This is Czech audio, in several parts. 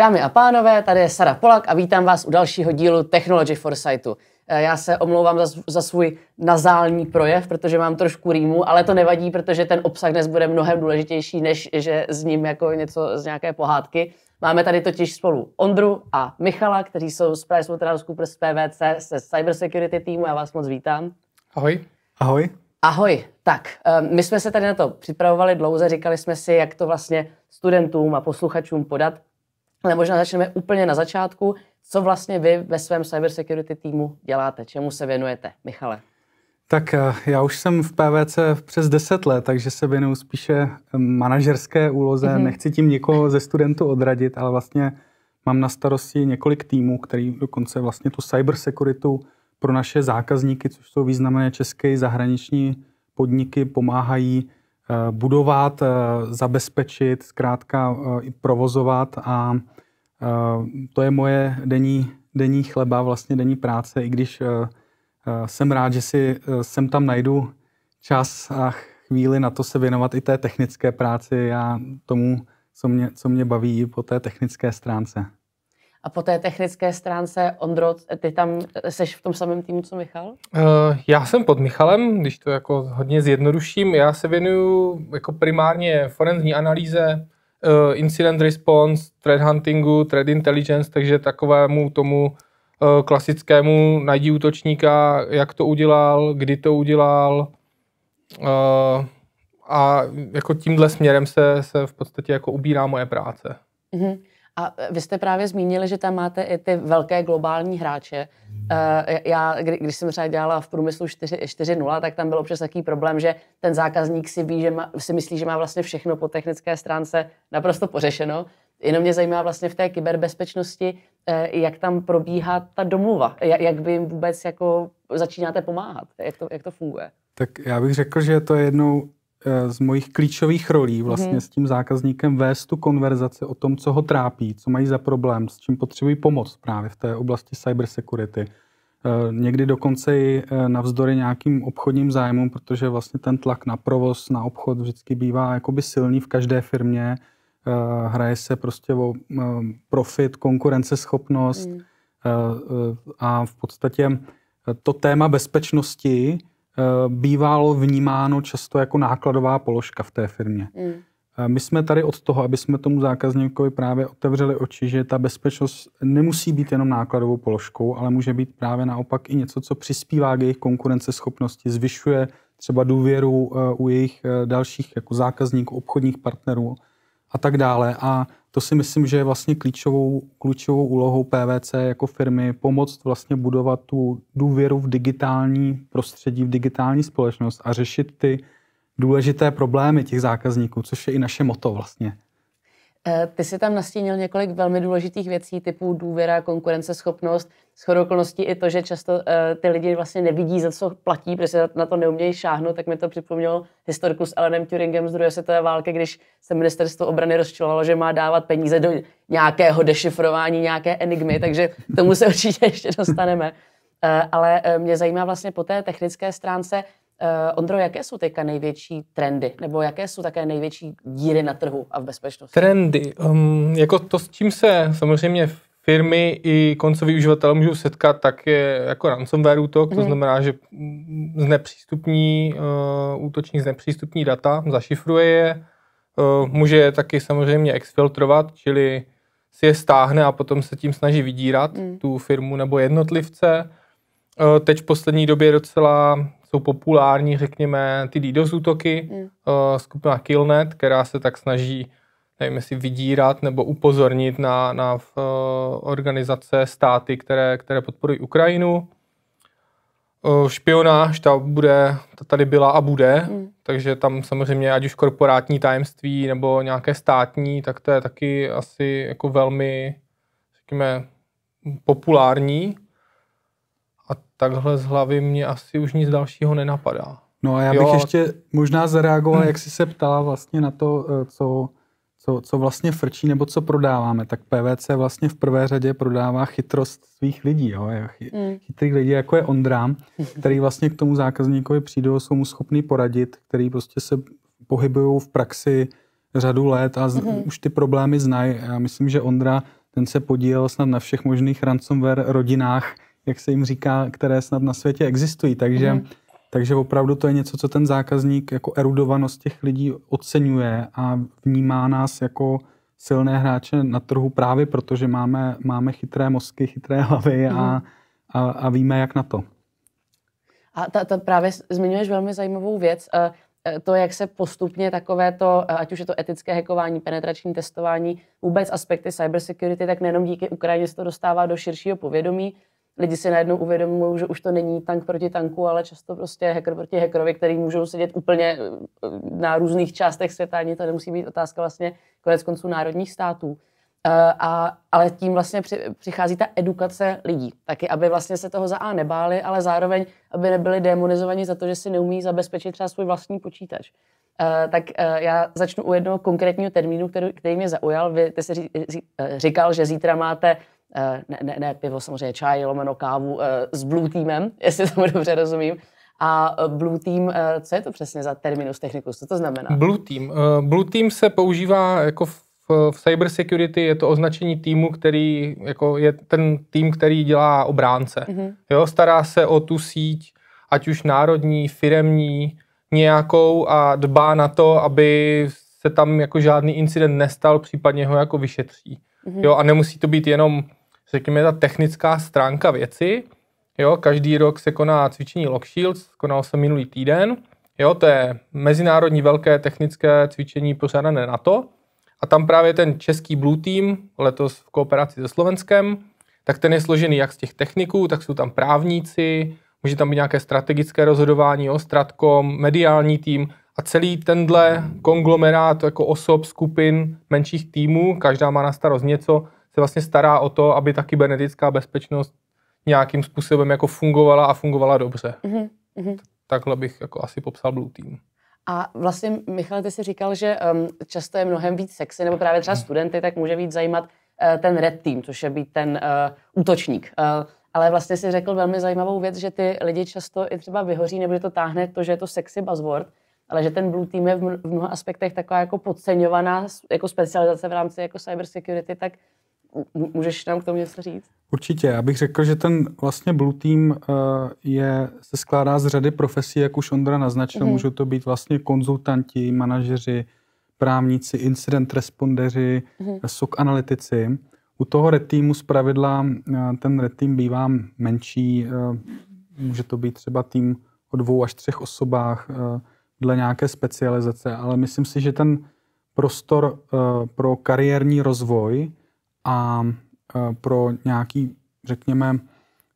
Dámy a pánové, tady je Sara Polak a vítám vás u dalšího dílu Technology Foresightu. Eh, já se omlouvám za, za svůj nazální projev, protože mám trošku rýmu, ale to nevadí, protože ten obsah dnes bude mnohem důležitější, než že s ním jako něco z nějaké pohádky. Máme tady totiž spolu Ondru a Michala, kteří jsou z PricewaterhouseCoopers PVC se Cybersecurity týmu. Já vás moc vítám. Ahoj. Ahoj. Ahoj, tak eh, my jsme se tady na to připravovali dlouze, říkali jsme si, jak to vlastně studentům a posluchačům podat ale možná začneme úplně na začátku. Co vlastně vy ve svém cybersecurity týmu děláte? Čemu se věnujete, Michale? Tak eh, já už jsem v PVC přes 10 let, takže se věnuju spíše hm, manažerské úloze. Mm-hmm. Nechci tím někoho ze studentů odradit, ale vlastně mám na starosti několik týmů, který dokonce vlastně tu cybersekuritu pro naše zákazníky, což jsou významné české zahraniční podniky, pomáhají Eh, budovat, eh, zabezpečit, zkrátka eh, provozovat a to je moje denní, denní chleba, vlastně denní práce, i když jsem rád, že si sem tam najdu čas a chvíli na to se věnovat i té technické práci a tomu, co mě, co mě baví po té technické stránce. A po té technické stránce, Ondro, ty tam seš v tom samém týmu, co Michal? Eh, já jsem pod Michalem, když to jako hodně zjednoduším. Já se věnuju jako primárně forenzní analýze, eh, incident response, threat huntingu, threat intelligence, takže takovému tomu eh, klasickému najdí útočníka, jak to udělal, kdy to udělal, a jako tímhle směrem se, se v podstatě jako ubírá moje práce. Mm-hmm. A e, vy jste právě zmínili, že tam máte i ty velké globální hráče. E, e, já, když jsem třeba dělala v průmyslu 4.0, tak tam byl občas takový problém, že ten zákazník si, ví, že má, si myslí, že má vlastně všechno po technické stránce naprosto pořešeno. Jenom mě zajímá vlastně v té kyberbezpečnosti, jak tam probíhá ta domluva, jak vy jim vůbec jako začínáte pomáhat, jak to, jak to funguje. Tak já bych řekl, že to je jednou Eh, z mojich klíčových rolí vlastně mm-hmm. s tím zákazníkem vést tu konverzaci o tom, co ho trápí, co mají za problém, s čím potřebují pomoc právě v té oblasti cybersecurity. Eh, někdy dokonce i eh, navzdory nějakým obchodním zájmům, protože vlastně ten tlak na provoz, na obchod vždycky bývá jakoby silný v každé firmě. Hraje se prostě o profit, konkurenceschopnost mm. a v podstatě to téma bezpečnosti Eh, bývalo vnímáno často jako nákladová položka v té firmě. Mm. My jsme tady od toho, aby jsme tomu zákazníkovi právě otevřeli oči, že ta bezpečnost nemusí být jenom nákladovou položkou, ale může být právě naopak i něco, co přispívá k jejich konkurenceschopnosti, zvyšuje třeba důvěru eh, u jejich dalších jako zákazníků, obchodních partnerů a tak dále. A to si myslím, že je vlastně klíčovou, klíčovou úlohou PVC jako firmy pomoct vlastně budovat tu důvěru v digitální prostředí, v digitální společnost a řešit ty důležité problémy těch zákazníků, což je i naše moto vlastně. Eh, ty si tam nastínil několik velmi důležitých věcí typu důvěra, konkurenceschopnost, schodokolností i to, že často eh, ty lidi vlastně nevidí, za co platí, protože na to neumějí šáhnout, tak mi to připomnělo historku s Alanem Turingem z druhé světové války, když se ministerstvo obrany rozčilovalo, že má dávat peníze do nějakého dešifrování, nějaké enigmy, takže tomu se určitě ještě dostaneme. Eh, ale mě zajímá vlastně po té technické stránce, Eh, Ondro, jaké jsou teďka největší trendy, nebo jaké jsou také největší díry na trhu a v bezpečnosti? Trendy, um, jako to, s čím se samozřejmě firmy i koncoví uživatelé můžou setkat, tak je jako ransomware útok, to mhm. znamená, že znepřístupní, uh, útočník znepřístupní data, zašifruje je, uh, může je taky samozřejmě exfiltrovat, čili si je stáhne a potom se tím snaží vydírat mm. tu firmu nebo jednotlivce. Eh, teď v poslední době docela jsou populární, řekněme, ty DDoS útoky, mm. Eh, skupina Killnet, která se tak snaží nevím, jestli vydírat nebo upozornit na, na v, eh, organizace, státy, které, které podporují Ukrajinu. Špionáž, ta, bude, ta tady byla a bude, mm. takže tam samozřejmě ať už korporátní tajemství nebo nějaké státní, tak to je taky asi jako velmi, řekněme, populární takhle z hlavy mě asi už nic dalšího nenapadá. No a já bych jo. ještě možná zareagoval, jak jsi se ptala vlastně na to, eh, co, co, co vlastně frčí nebo co prodáváme. Tak PVC vlastně v prvé řadě prodává chytrost svých lidí, jo? Mm. chytrých lidí, jako je Ondrám, který vlastně k tomu zákazníkovi přijdou, jsou mu schopný poradit, který prostě se pohybují v praxi řadu let a z, mm-hmm. už ty problémy znají. Já myslím, že Ondra, ten se podílel snad na všech možných ransomware rodinách, jak se jim říká, které snad na světě existují. Takže, mm. takže opravdu to je něco, co ten zákazník jako erudovanost těch lidí oceňuje a vnímá nás jako silné hráče na trhu právě proto, že máme, máme chytré mozky, chytré hlavy a, mm. a, a víme, jak na to. A ta, ta právě zmiňuješ velmi zajímavou věc eh, eh, to, jak se postupně takové to, eh, ať už je to etické hackování, penetrační testování, vůbec aspekty cybersecurity, tak nejenom díky Ukrajině se to dostává do širšího povědomí, lidi si najednou uvědomují, že už to není tank proti tanku, ale často prostě hacker proti hackerovi, který můžou sedět úplně eh, na různých částech světa, ani to nemusí být otázka vlastně konec konců národních států. Eh, a, ale tím vlastně při, přichází ta edukace lidí. Taky, aby vlastně se toho za A nebáli, ale zároveň, aby nebyli demonizovaní za to, že si neumí zabezpečit třeba svůj vlastní počítač. Uh, tak uh, já začnu u jednoho konkrétního termínu, který, který mě zaujal. Vy jste si ří, ří, říkal, že zítra máte Eh, ne, ne, ne pivo, samozřejmě čaj, lomeno kávu eh, s Blue Teamem, jestli tomu dobře rozumím. A eh, Blue Team, co je to přesně za terminus technicus, co to znamená? Blue Team. Blue Team se používá jako v, v cyber security, je to označení týmu, který jako je ten tým, který dělá obránce. Mm-hmm. Jo, stará se o tu síť, ať už národní, firemní, nějakou a dbá na to, aby se tam jako žádný incident nestal, případně ho jako vyšetří. Mm-hmm. Jo, a nemusí to být jenom řekněme, ta technická stránka věci. Jo, každý rok se koná cvičení Lock Shields, konalo se minulý týden. Jo, to je mezinárodní velké technické cvičení pořádané na to. A tam právě ten český Blue Team, letos v kooperaci se Slovenskem, tak ten je složený jak z těch techniků, tak jsou tam právníci, může tam být nějaké strategické rozhodování, o stratkom, mediální tým a celý tenhle konglomerát jako osob, skupin, menších týmů, každá má na starost něco, se vlastně stará o to, aby ta kybernetická bezpečnost nějakým způsobem jako fungovala a fungovala dobře. Mm-hmm. Takhle bych jako asi popsal Blue Team. A vlastně, Michal, ty jsi říkal, že um, často je mnohem víc sexy, nebo právě třeba mhm. studenty, tak může víc zajímat uh, ten red team, což je být ten uh, útočník. Uh, ale vlastně si řekl velmi zajímavou věc, že ty lidi často i třeba vyhoří, nebo že to táhne to, že je to sexy buzzword, ale že ten blue team je v mnoha aspektech taková jako podceňovaná jako specializace v rámci jako cybersecurity, tak Můžeš nám k tomu něco říct? Určitě. Já bych řekl, že ten vlastně Blue Team eh, je, se skládá z řady profesí, jak už Ondra naznačil. Mm-hmm. Můžou to být vlastně konzultanti, manažeři, právníci, incident respondeři, mm-hmm. SOC analytici. U toho red týmu zpravidla eh, ten red tým bývá menší. Eh, může to být třeba tým o dvou až třech osobách dle nějaké specializace, ale myslím si, že ten prostor pro kariérní rozvoj a e, pro nějaký, řekněme,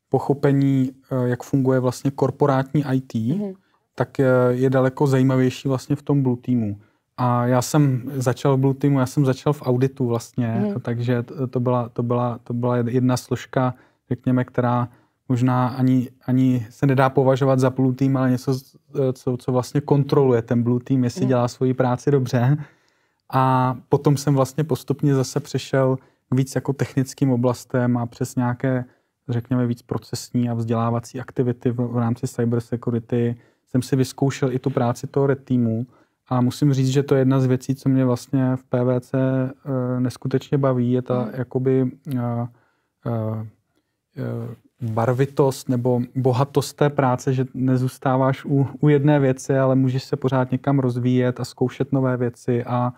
pochopení, e, jak funguje vlastně korporátní IT, mm-hmm. tak je, daleko zajímavější vlastně v tom Blue Teamu. A já jsem začal v Blue Teamu, já jsem začal v auditu vlastně, mm-hmm. takže to byla, to, byla, to byla jedna složka, řekněme, která možná ani, ani se nedá považovat za Blue Team, ale něco, e, co, co vlastně kontroluje ten Blue Team, jestli mm-hmm. dělá svoji práci dobře. A potom jsem vlastně postupně zase přešel víc jako technickým oblastem a přes nějaké, řekněme, víc procesní a vzdělávací aktivity v, v rámci cybersecurity jsem si vyzkoušel i tu práci toho red týmu a musím říct, že to je jedna z věcí, co mě vlastně v PVC e, eh, neskutečně baví, je ta mm. jakoby e, e, barvitost nebo bohatost té práce, že nezůstáváš u, u jedné věci, ale můžeš se pořád někam rozvíjet a zkoušet nové věci a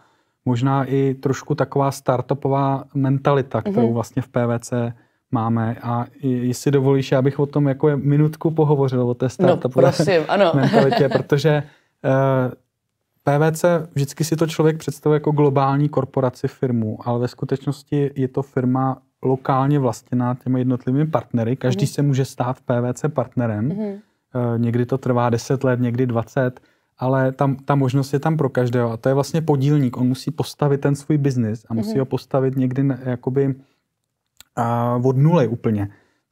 možná i trošku taková startupová mentalita, kterou mhm. vlastně v PVC máme. A jestli dovolíš, já bych o tom jako minutku pohovořil, o té no, startupové no, prosím, ano. mentalitě, protože eh, PVC vždycky si to člověk představuje jako globální korporaci firmu, ale ve skutečnosti je to firma lokálně vlastněná těmi jednotlivými partnery. Každý mm. se může stát PVC partnerem. Mm. Eh, někdy to trvá 10 let, někdy 20 ale tam, ta možnost je tam pro každého. A to je vlastně podílník. On musí postavit ten svůj biznis a musí mm-hmm. ho postavit někdy jakoby a, od nuly úplně.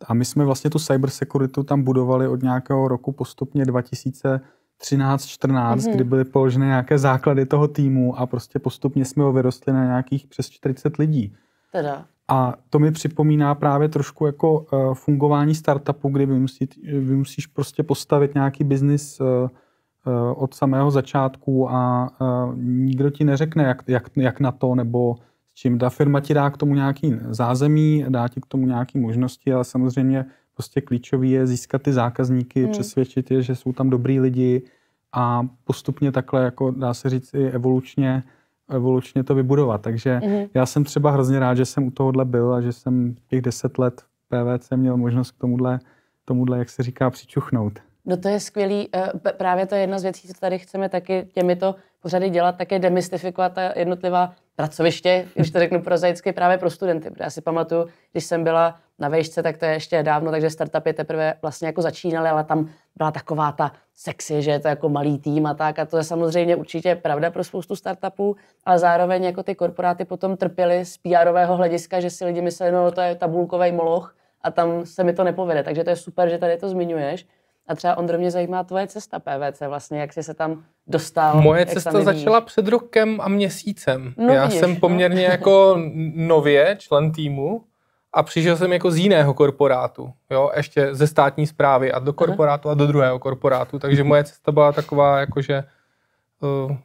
A my jsme vlastně tu cybersecuritu tam budovali od nějakého roku postupně 2013 14 mm-hmm. kdy byly položeny nějaké základy toho týmu a prostě postupně jsme ho vyrostli na nějakých přes 40 lidí. Teda. A to mi připomíná právě trošku jako uh, fungování startupu, kdy vy, musí, vy musíš prostě postavit nějaký biznis uh, Eh, od samého začátku a eh, nikdo ti neřekne, jak, jak, jak na to, nebo s čím. Ta firma ti dá k tomu nějaký zázemí, dá ti k tomu nějaké možnosti, ale samozřejmě prostě klíčový je získat ty zákazníky, hmm. přesvědčit je, že jsou tam dobrý lidi a postupně takhle, jako dá se říct, i evolučně, evolučně to vybudovat. Takže hmm. já jsem třeba hrozně rád, že jsem u tohohle byl a že jsem těch deset let v PVC měl možnost k tomuhle, tomuhle jak se říká, přičuchnout. No to je skvělý, eh, právě to je jedna z věcí, co tady chceme taky těmito pořady dělat, také demystifikovat ta jednotlivá pracoviště, když to řeknu prozaicky, právě pro studenty. já si pamatuju, když jsem byla na vejšce, tak to je ještě dávno, takže startupy teprve vlastně jako začínaly, ale tam byla taková ta sexy, že je to jako malý tým a tak. A to je samozřejmě určitě pravda pro spoustu startupů, ale zároveň jako ty korporáty potom trpěly z pr hlediska, že si lidi mysleli, no to je tabulkový moloch a tam se mi to nepovede. Takže to je super, že tady to zmiňuješ. A třeba Ondro, mě zajímá tvoje cesta PVC vlastně, jak jsi se tam dostal. Moje cesta začala před rokem a měsícem. No, Já vidíš, jsem no. poměrně jako nově člen týmu a přišel jsem jako z jiného korporátu, jo, ještě ze státní zprávy a do korporátu a do druhého korporátu, takže moje cesta byla taková jakože uh, eh,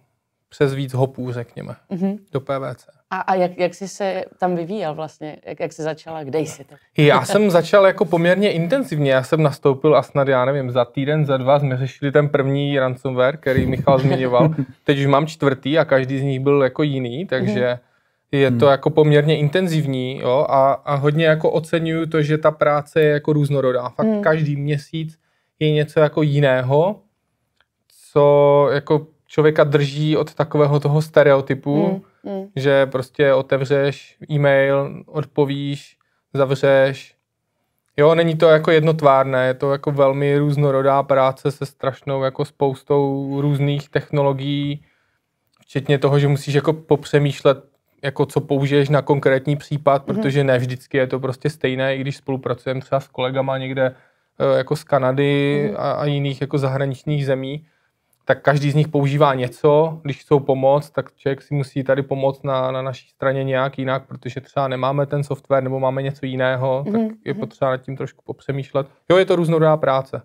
přes víc hopů, řekněme, uh-huh. do PVC. A, a jak, jak jsi se tam vyvíjel vlastně? Jak, jak jsi začala? Kde jsi to? Já jsem začal jako poměrně intenzivně. Já jsem nastoupil a snad, já nevím, za týden, za dva jsme řešili ten první ransomware, který Michal zmiňoval. Teď už mám čtvrtý a každý z nich byl jako jiný, takže je to mhm. jako poměrně intenzivní jo? A, a hodně jako oceňuju to, že ta práce je jako různorodá. Fakt hmm. každý měsíc je něco jako jiného, co jako člověka drží od takového toho stereotypu, hmm. Mm. Že prostě otevřeš e-mail, odpovíš, zavřeš. Jo, není to jako jednotvárné, je to jako velmi různorodá práce se strašnou jako spoustou různých technologií, včetně toho, že musíš jako popřemýšlet, jako co použiješ na konkrétní případ, mm-hmm. protože ne vždycky je to prostě stejné, i když spolupracujeme třeba s kolegama někde eh, jako z Kanady mm-hmm. a, a jiných jako zahraničních zemí, tak každý z nich používá něco. Když chcou pomoc, tak člověk si musí tady pomoct na, na naší straně nějak jinak, protože třeba nemáme ten software nebo máme něco jiného, tak mm-hmm. je mhm. potřeba nad tím trošku popřemýšlet. Jo, je to různorodá práce.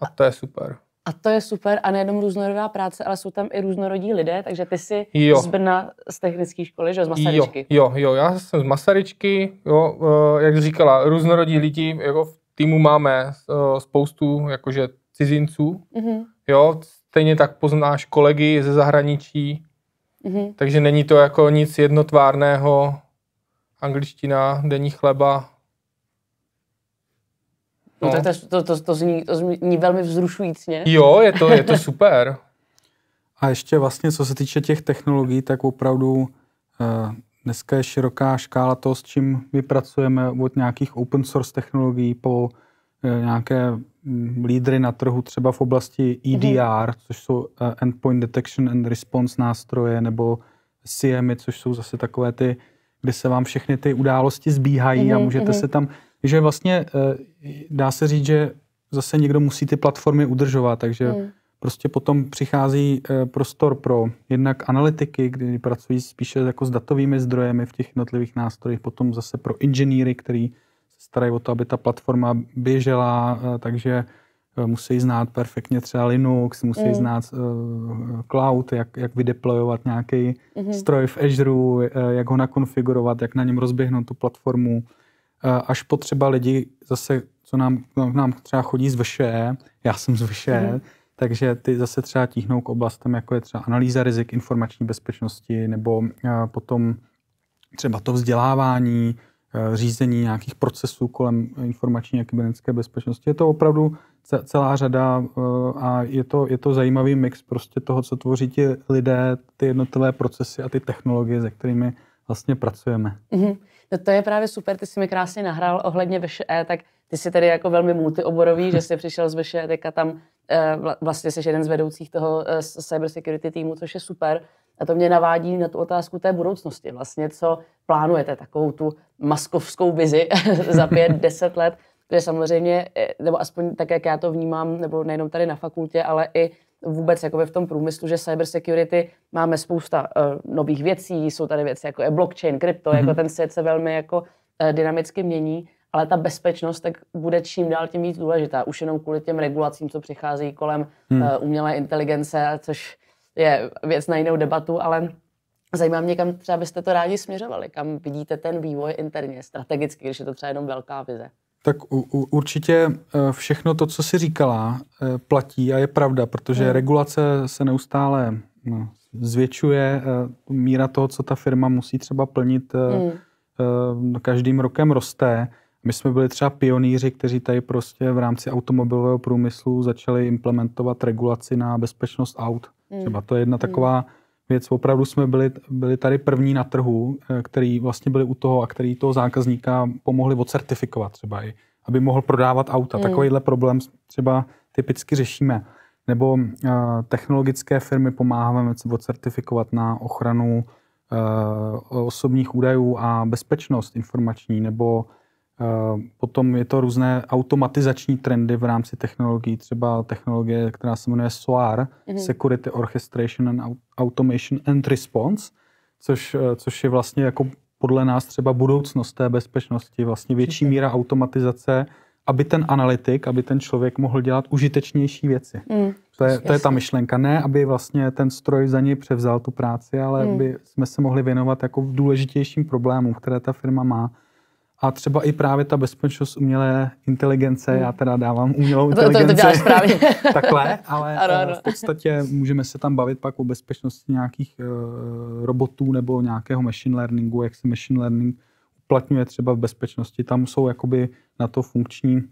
A to je super. A to je super a nejenom různorodá práce, ale jsou tam i různorodí lidé, takže ty jsi jo. z Brna z technické školy, že z Masaryčky. Jo, jo, jo, já jsem z Masaryčky, jo, eh, jak říkala, různorodí lidi, jako v týmu máme eh, spoustu jakože cizinců, mm-hmm. jo, stejně tak poznáš kolegy ze zahraničí, mm-hmm. takže není to jako nic jednotvárného, angličtina, denní chleba. No, no tak to, to, to, to, zní, to zní velmi vzrušujícně. Jo, je to, je to super. A ještě vlastně, co se týče těch technologií, tak opravdu eh, dneska je široká škála toho, s čím my pracujeme, od nějakých open source technologií po Eh, nějaké mm, lídry na trhu třeba v oblasti EDR, mm-hmm. což jsou eh, Endpoint Detection and Response nástroje, nebo CMI, což jsou zase takové ty, kde se vám všechny ty události zbíhají mm-hmm. a mhm, můžete mm-hmm. se tam... Takže vlastně eh, dá se říct, že zase někdo musí ty platformy udržovat, takže mm. prostě potom přichází prostor pro jednak analytiky, kdy pracují spíše jako s datovými zdrojemi v těch jednotlivých nástrojích, potom zase pro inženýry, který starají o to, aby ta platforma běžela, eh, takže eh, musí znát perfektně třeba Linux, musí mm. znát uh, cloud, jak, jak vydeployovat nějaký mm-hmm. stroj v Azure, jak ho nakonfigurovat, jak na něm rozběhnout tu platformu. Uh, až potřeba lidi zase, co nám, nám třeba chodí z VŠE, já jsem z VŠE, mm takže ty zase třeba tíhnou k oblastem, jako je třeba analýza rizik informační bezpečnosti, nebo uh, potom třeba to vzdělávání, Eh, řízení nějakých procesů kolem informační a kybernetické bezpečnosti. Je to opravdu celá řada eh, a je to, je to zajímavý mix prostě toho, co tvoří ti lidé, ty jednotlivé procesy a ty technologie, se kterými vlastně pracujeme. Mm-hmm. No to je právě super, ty jsi mi krásně nahrál ohledně VŠE, tak ty jsi tedy jako velmi multioborový, že jsi přišel z VŠE, teďka tam eh, vlastně jsi jeden z vedoucích toho cybersecurity týmu, což je super. A to mě navádí na tu otázku té budoucnosti. Vlastně, co plánujete, takovou tu maskovskou vizi za pět, deset let, kde samozřejmě, eh, nebo aspoň tak, jak já to vnímám, nebo nejenom tady na fakultě, ale i vůbec jakoby v tom průmyslu, že cyber security máme spousta uh, nových věcí, jsou tady věci jako je blockchain, krypto, mm-hmm. jako mhm. ten svět se velmi jako uh, dynamicky mění, ale ta bezpečnost tak bude čím dál tím víc důležitá, už jenom kvůli těm regulacím, co přichází kolem hmm. uh, umělé inteligence, což je věc na jinou debatu, ale zajímá mě, kam třeba byste to rádi směřovali, kam vidíte ten vývoj interně, strategicky, když je to třeba jenom velká vize. Tak u, u, určitě eh, všechno to, co si říkala, eh, platí a je pravda, protože hmm. regulace se neustále no, zvětšuje, eh, míra toho, co ta firma musí třeba plnit, hmm. každým rokem roste. My jsme byli třeba pionýři, kteří tady prostě v rámci automobilového průmyslu začali implementovat regulaci na bezpečnost aut. Mm. Třeba to je jedna hmm. taková mm. věc. Opravdu jsme byli, byli tady první na trhu, eh, který vlastně byli u toho a který toho zákazníka pomohli odcertifikovat třeba i, aby mohl prodávat auta. Mm. Takovýhle problém třeba typicky řešíme. Nebo uh, technologické firmy pomáháme odcertifikovat na ochranu uh, osobních údajů a bezpečnost informační, nebo Eh, potom je to různé automatizační trendy v rámci technologií, třeba technologie, která se jmenuje SOAR, mm-hmm. Security Orchestration and Automation and Response, což, eh, což je vlastně jako podle nás třeba budoucnost té bezpečnosti, vlastně větší míra automatizace, aby ten analytik, aby ten člověk mohl dělat užitečnější věci. Mm, to, je, to je ta myšlenka. Ne, aby vlastně ten stroj za něj převzal tu práci, ale mm. aby jsme se mohli věnovat jako důležitějším problémům, které ta firma má. A třeba i právě ta bezpečnost umělé inteligence, já teda dávám umělou inteligenci. To, to, to děláš právě. takhle, ale ano, eh, ano. v podstatě můžeme se tam bavit pak o bezpečnosti nějakých uh, robotů nebo nějakého machine learningu, jak se machine learning uplatňuje třeba v bezpečnosti. Tam jsou jakoby na to funkční,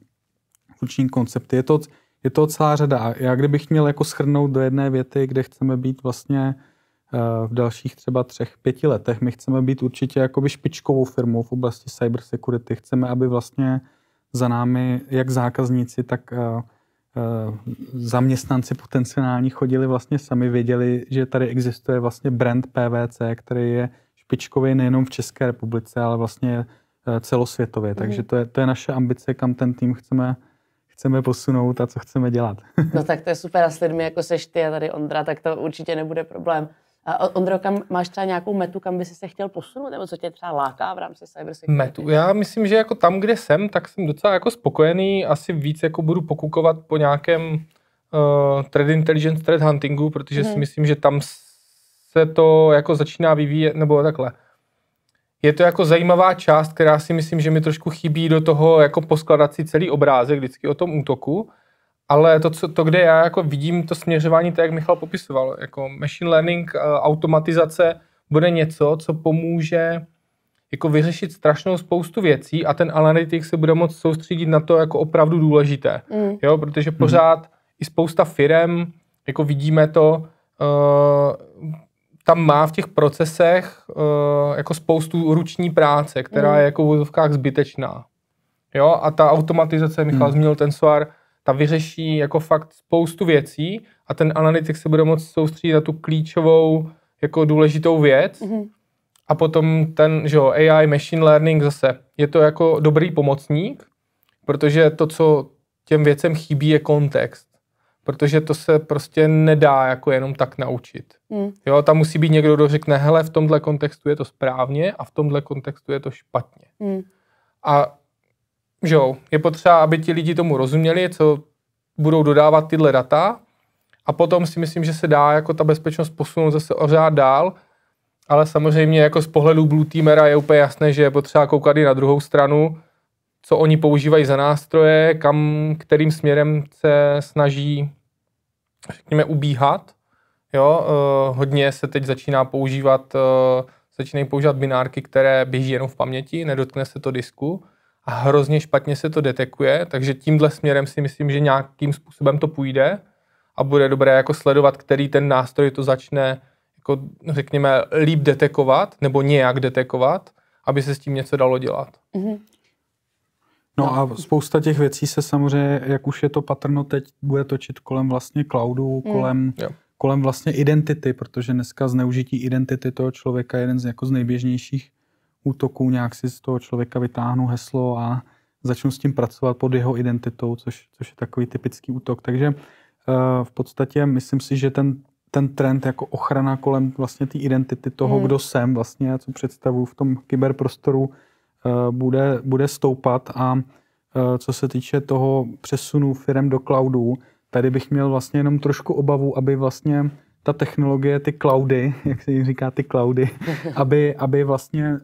funkční koncepty. Je to, je to celá řada. Já kdybych měl jako schrnout do jedné věty, kde chceme být vlastně Eh, v dalších třeba třech, pěti letech. My chceme být určitě jakoby špičkovou firmou v oblasti cybersecurity. Chceme, aby vlastně za námi jak zákazníci, tak eh, eh, zaměstnanci potenciální chodili vlastně sami, věděli, že tady existuje vlastně brand PVC, který je špičkový nejenom v České republice, ale vlastně celosvětově. mm Takže mhm. to je, to je naše ambice, kam ten tým chceme, chceme posunout a co chceme dělat. no tak to je super a s lidmi, jako seš ty a tady Ondra, tak to určitě nebude problém. Ondro, kam máš třeba nějakou metu, kam by si se chtěl posunout, nebo co tě třeba láká v rámci cybersecurity? Metu. Já myslím, že jako tam, kde jsem, tak jsem docela jako spokojený. Asi víc jako budu pokukovat po nějakém uh, eh, thread intelligence, thread huntingu, protože hmm. si mhm. myslím, že tam se to jako začíná vyvíjet, nebo takhle. Je to jako zajímavá část, která si myslím, že mi trošku chybí do toho jako poskladat si celý obrázek vždycky o tom útoku, ale to, co, to, kde já jako vidím to směřování, tak jak Michal popisoval, jako machine learning, eh, automatizace bude něco, co pomůže jako vyřešit strašnou spoustu věcí a ten analytik se bude moct soustředit na to jako opravdu důležité. Mm. Jo, protože pořád mm. i spousta firem, jako vidíme to, uh, tam má v těch procesech uh, jako spoustu ruční práce, která mm. je jako v vozovkách zbytečná. Jo, a ta automatizace, Michal mm. zmínil ten SOAR, ta vyřeší jako fakt spoustu věcí a ten analytik se bude moct soustředit na tu klíčovou jako důležitou věc mm-hmm. a potom ten, že jo, AI, machine learning zase, je to jako dobrý pomocník, protože to, co těm věcem chybí, je kontext. Protože to se prostě nedá jako jenom tak naučit. Mm. Jo, tam musí být někdo, kdo řekne, hele, v tomhle kontextu je to správně a v tomhle kontextu je to špatně. Mm. A že jo, je potřeba, aby ti lidi tomu rozuměli, co budou dodávat tyhle data a potom si myslím, že se dá jako ta bezpečnost posunout zase o řád dál, ale samozřejmě jako z pohledu Blue Teamera je úplně jasné, že je potřeba koukat i na druhou stranu, co oni používají za nástroje, kam, kterým směrem se snaží, řekněme, ubíhat. Jo, eh, hodně se teď začíná používat, eh, začínají používat binárky, které běží jenom v paměti, nedotkne se to disku, a hrozně špatně se to detekuje, takže tímhle směrem si myslím, že nějakým způsobem to půjde a bude dobré jako sledovat, který ten nástroj to začne jako řekněme líp detekovat nebo nějak detekovat, aby se s tím něco dalo dělat. Mm-hmm. No a spousta těch věcí se samozřejmě, jak už je to patrno teď, bude točit kolem vlastně cloudu, mm. kolem, kolem vlastně identity, protože dneska zneužití identity toho člověka je jeden z, jako z nejběžnějších útoků, nějak si z toho člověka vytáhnu heslo a začnu s tím pracovat pod jeho identitou, což, což je takový typický útok. Takže eh, v podstatě myslím si, že ten, ten trend jako ochrana kolem vlastně té identity toho, hmm. kdo jsem vlastně, co představuji v tom kyberprostoru, eh, bude, bude stoupat a eh, co se týče toho přesunu firm do cloudu, tady bych měl vlastně jenom trošku obavu, aby vlastně ta technologie, ty cloudy, jak se jim říká, ty cloudy, aby, aby vlastně eh,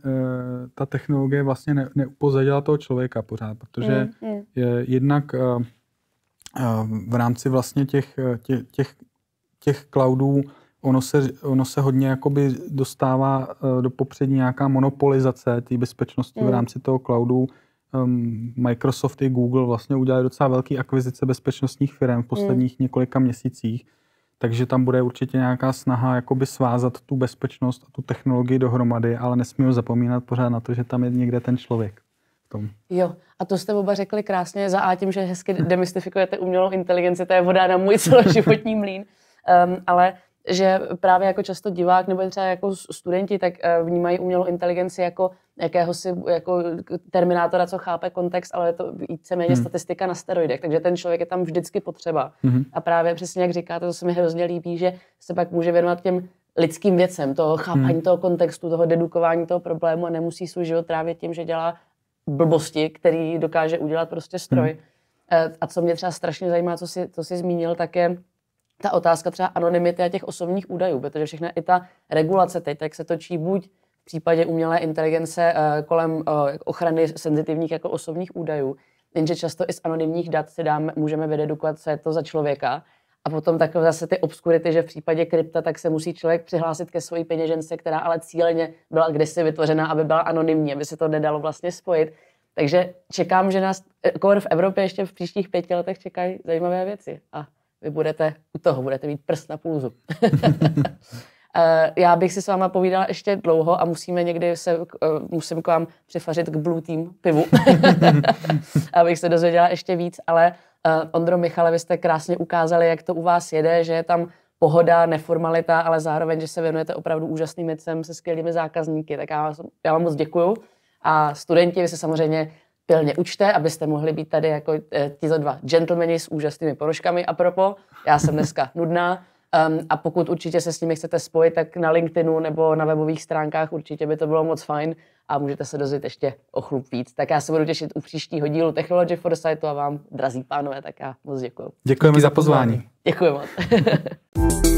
ta technologie vlastně ne, neupozadila toho člověka pořád, protože mm, mm. Je, jednak eh, eh, v rámci vlastně těch, tě, těch, těch cloudů ono se, ono se hodně jakoby dostává do popředí nějaká monopolizace té bezpečnosti mm. v rámci toho cloudu. Ehm, Microsoft i Google vlastně udělali docela velký akvizice bezpečnostních firm v posledních mm. několika měsících takže tam bude určitě nějaká snaha jakoby svázat tu bezpečnost a tu technologii dohromady, ale nesmíme zapomínat pořád na to, že tam je někde ten člověk tom. Jo, a to jste oba řekli krásně za A tím, že hezky demystifikujete umělou inteligenci, to je voda na můj celoživotní mlín. Um, ehm, ale že právě jako často divák nebo třeba jako studenti tak eh, vnímají umělou inteligenci jako jakéhosi jako terminátora, co chápe kontext, ale je to víceméně hmm. statistika na steroidech, takže ten člověk je tam vždycky potřeba. Hmm. A právě přesně jak říkáte, to se mi hrozně líbí, že se pak může věnovat těm lidským věcem, toho hmm. chápání hmm. toho kontextu, toho dedukování toho problému a nemusí svůj život trávit tím, že dělá blbosti, který dokáže udělat prostě stroj. Hmm. Eh, a co mě třeba strašně zajímá, co jsi, co jsi zmínil, tak je ta otázka třeba anonymity a těch osobních údajů, protože všechna i ta regulace teď, tak se točí buď v případě umělé inteligence eh, kolem eh, ochrany senzitivních jako osobních údajů, jenže často i z anonymních dat si dáme, můžeme vydedukovat, co je to za člověka. A potom takové zase ty obskurity, že v případě krypta tak se musí člověk přihlásit ke své peněžence, která ale cíleně byla kdysi vytvořena, aby byla anonymní, aby se to nedalo vlastně spojit. Takže čekám, že nás eh, kor v Evropě ještě v příštích pěti letech čekají zajímavé věci. A vy budete u toho, budete mít prst na pulzu. Eh, já bych si s váma povídala ještě dlouho a musíme někdy se, eh, musím k vám přifařit k Blue Team pivu, abych se dozvěděla ještě víc, ale eh, Ondro Michale, vy jste krásně ukázali, jak to u vás jede, že je tam pohoda, neformalita, ale zároveň, že se věnujete opravdu úžasným věcem se skvělými zákazníky. Tak já, já vám moc děkuju. A studenti, vy se samozřejmě pilně učte, abyste mohli být tady jako eh, tyto dva gentlemani s úžasnými poroškami. A propo, já jsem dneska nudná, Um, a pokud určitě se s nimi chcete spojit, tak na LinkedInu nebo na webových stránkách určitě by to bylo moc fajn a můžete se dozvědět ještě o chlup víc. Tak já se budu těšit u příštího dílu Technology Foresightu a vám, drazí pánové, tak já moc děkuji. Děkujeme Díky za pozvání. Děkuji moc.